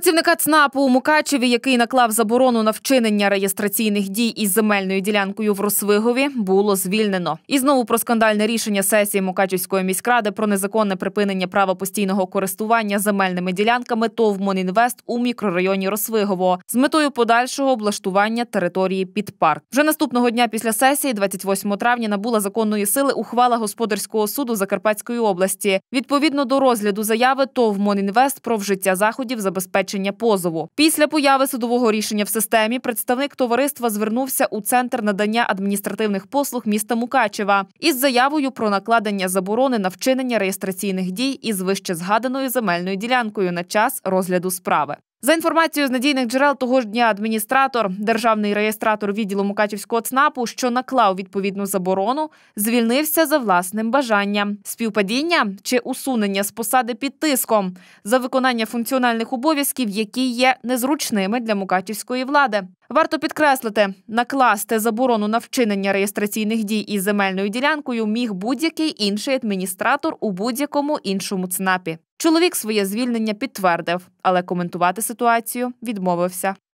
Працівника ЦНАПу у Мукачеві, який наклав заборону на вчинення реєстраційних дій із земельною ділянкою в Росвигові, було звільнено. І знову про скандальне рішення сесії Мукачевської міськради про незаконне припинення права постійного користування земельними ділянками ТОВ «Монінвест» у мікрорайоні Росвигово з метою подальшого облаштування території під парк. Вже наступного дня після сесії, 28 травня, набула законної сили ухвала господарського суду Закарпатської області. Відповідно до розгляду заяви ТОВ «Монінвест» про вжиття заходів забезпечення заперечення позову. Після появи судового рішення в системі представник товариства звернувся у центр надання адміністративних послуг міста Мукачева із заявою про накладення заборони на вчинення реєстраційних дій із вище згаданою земельною ділянкою на час розгляду справи. За інформацією з надійних джерел того ж дня адміністратор, державний реєстратор відділу Мукачівського ЦНАПу, що наклав відповідну заборону, звільнився за власним бажанням співпадіння чи усунення з посади під тиском за виконання функціональних обов'язків, які є незручними для мукачівської влади. Варто підкреслити, накласти заборону на вчинення реєстраційних дій із земельною ділянкою міг будь-який інший адміністратор у будь-якому іншому ЦНАПі. Чоловік своє звільнення підтвердив, але коментувати ситуацію відмовився.